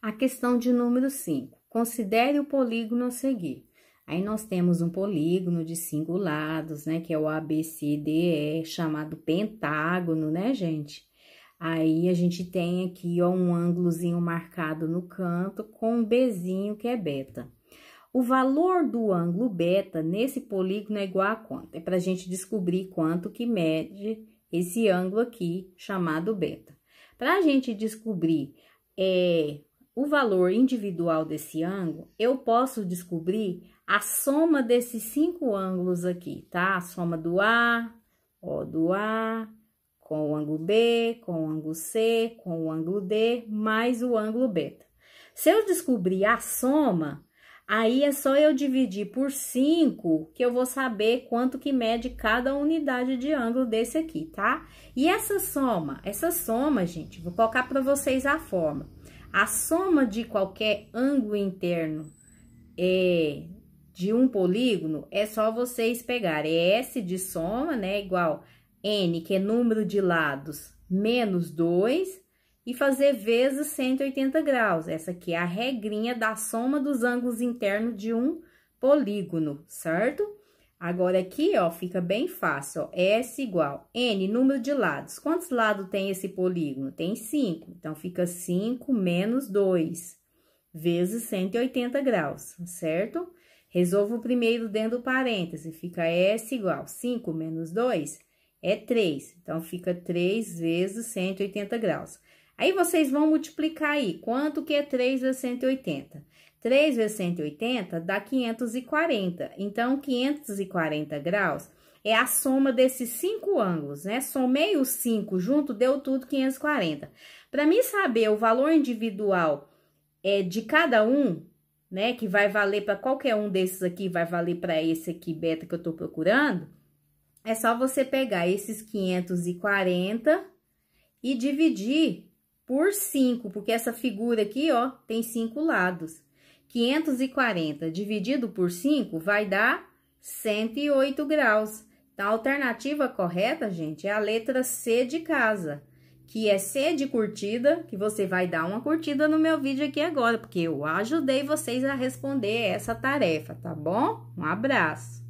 A questão de número 5. Considere o polígono a seguir. Aí nós temos um polígono de cinco lados, né, que é o ABCDE, chamado pentágono, né, gente? Aí a gente tem aqui ó, um ângulozinho marcado no canto com um Bzinho que é beta. O valor do ângulo beta nesse polígono é igual a quanto? É para a gente descobrir quanto que mede esse ângulo aqui, chamado beta. Para a gente descobrir é, o valor individual desse ângulo, eu posso descobrir a soma desses cinco ângulos aqui, tá? A soma do A, o do A, com o ângulo B, com o ângulo C, com o ângulo D, mais o ângulo beta. Se eu descobrir a soma, aí é só eu dividir por 5 que eu vou saber quanto que mede cada unidade de ângulo desse aqui, tá? E essa soma, essa soma, gente, vou colocar para vocês a forma. A soma de qualquer ângulo interno é, de um polígono é só vocês pegarem é S de soma, né, igual N, que é número de lados, menos 2, e fazer vezes 180 graus. Essa aqui é a regrinha da soma dos ângulos internos de um polígono, certo? Agora, aqui, ó, fica bem fácil, ó. S igual N, número de lados. Quantos lados tem esse polígono? Tem 5. Então, fica 5 menos 2, vezes 180 graus, certo? Resolvo o primeiro dentro do parêntese. Fica S igual 5 menos 2 é 3. Então, fica 3 vezes 180 graus. Aí, vocês vão multiplicar aí. Quanto que é 3 vezes 180? 3 vezes 180 dá 540. Então, 540 graus é a soma desses cinco ângulos, né? Somei os cinco junto, deu tudo 540. Para mim saber o valor individual é, de cada um, né? Que vai valer para qualquer um desses aqui, vai valer para esse aqui beta que eu estou procurando. É só você pegar esses 540 e dividir por 5, porque essa figura aqui, ó, tem cinco lados. 540 dividido por 5 vai dar 108 graus. Então, a alternativa correta, gente, é a letra C de casa, que é C de curtida, que você vai dar uma curtida no meu vídeo aqui agora, porque eu ajudei vocês a responder essa tarefa, tá bom? Um abraço!